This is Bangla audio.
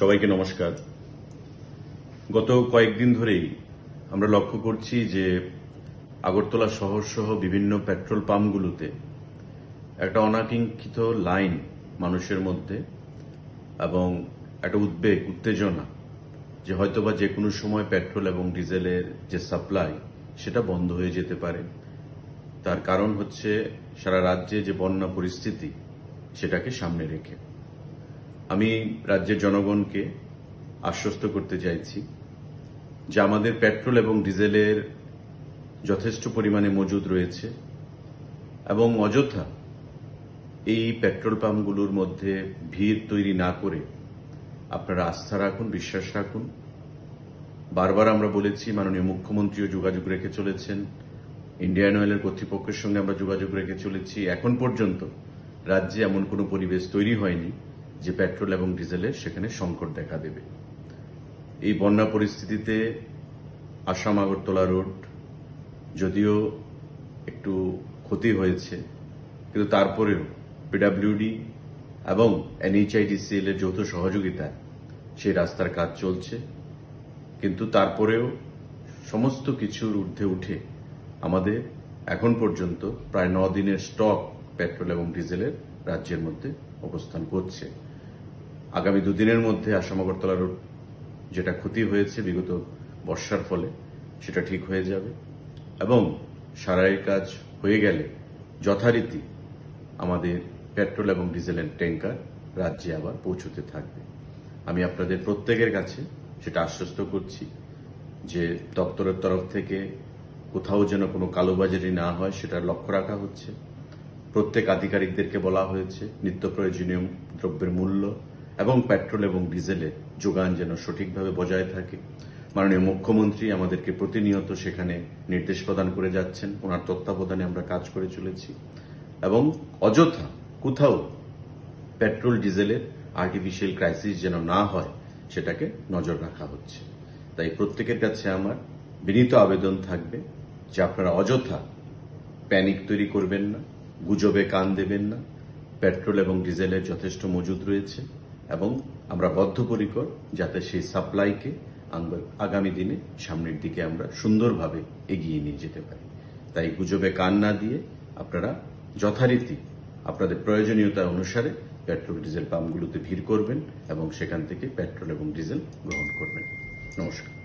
সবাইকে নমস্কার গত কয়েকদিন ধরেই আমরা লক্ষ্য করছি যে আগরতলা শহর সহ বিভিন্ন পেট্রোল পাম্পগুলোতে একটা অনাকাঙ্ক্ষিত লাইন মানুষের মধ্যে এবং একটা উদ্বেগ উত্তেজনা যে হয়তোবা যে কোনো সময় পেট্রোল এবং ডিজেলের যে সাপ্লাই সেটা বন্ধ হয়ে যেতে পারে তার কারণ হচ্ছে সারা রাজ্যে যে বন্যা পরিস্থিতি সেটাকে সামনে রেখে আমি রাজ্যের জনগণকে আশ্বস্ত করতে চাইছি যে আমাদের পেট্রোল এবং ডিজেলের যথেষ্ট পরিমাণে মজুদ রয়েছে এবং অযথা এই পেট্রোল পাম্পগুলোর মধ্যে ভিড় তৈরি না করে আপনারা আস্থা রাখুন বিশ্বাস রাখুন বারবার আমরা বলেছি মাননীয় মুখ্যমন্ত্রীও যোগাযোগ রেখে চলেছেন ইন্ডিয়ান অয়েলের কর্তৃপক্ষের সঙ্গে আমরা যোগাযোগ রেখে চলেছি এখন পর্যন্ত রাজ্যে এমন কোনো পরিবেশ তৈরি হয়নি যে পেট্রোল এবং ডিজেলের সেখানে সংকট দেখা দেবে এই বন্যা পরিস্থিতিতে আসাম আগরতলা রোড যদিও একটু ক্ষতি হয়েছে কিন্তু তারপরেও পিডাব্লিউডি এবং এনএইচআইডিসিএল এর যৌথ সহযোগিতায় সেই রাস্তার কাজ চলছে কিন্তু তারপরেও সমস্ত কিছুর ঊর্ধ্বে উঠে আমাদের এখন পর্যন্ত প্রায় ন দিনের স্টক পেট্রোল এবং ডিজেলের রাজ্যের মধ্যে অবস্থান করছে আগামী দুদিনের মধ্যে আসাম আগরতলা রোড যেটা ক্ষতি হয়েছে বিগত বর্ষার ফলে সেটা ঠিক হয়ে যাবে এবং সারাই কাজ হয়ে গেলে যথারীতি আমাদের পেট্রোল এবং ডিজেলের ট্যাঙ্কার রাজ্যে আবার পৌঁছতে থাকবে আমি আপনাদের প্রত্যেকের কাছে সেটা আশ্বস্ত করছি যে দপ্তরের তরফ থেকে কোথাও যেন কোনো কালোবাজারি না হয় সেটার লক্ষ্য রাখা হচ্ছে প্রত্যেক আধিকারিকদেরকে বলা হয়েছে নিত্য প্রয়োজনীয় দ্রব্যের মূল্য এবং পেট্রোল এবং ডিজেলের যোগান যেন সঠিকভাবে বজায় থাকে মাননীয় মুখ্যমন্ত্রী আমাদেরকে প্রতিনিয়ত সেখানে নির্দেশ প্রদান করে যাচ্ছেন ওনার তত্ত্বাবধানে আমরা কাজ করে চলেছি এবং অযথা কোথাও পেট্রোল ডিজেলের আর্টিফিশিয়াল ক্রাইসিস যেন না হয় সেটাকে নজর রাখা হচ্ছে তাই প্রত্যেকের কাছে আমার বিনীত আবেদন থাকবে যে আপনারা অযথা প্যানিক তৈরি করবেন না গুজবে কান দেবেন না পেট্রোল এবং ডিজেলের যথেষ্ট মজুদ রয়েছে এবং আমরা বদ্ধপরিকর যাতে সেই সাপ্লাইকে আগামী দিনে সামনের দিকে আমরা সুন্দরভাবে এগিয়ে নিয়ে যেতে পারি তাই গুজবে কান না দিয়ে আপনারা যথারীতি আপনাদের প্রয়োজনীয়তা অনুসারে পেট্রোল ডিজেল পাম্পগুলোতে ভিড় করবেন এবং সেখান থেকে পেট্রোল এবং ডিজেল গ্রহণ করবেন নমস্কার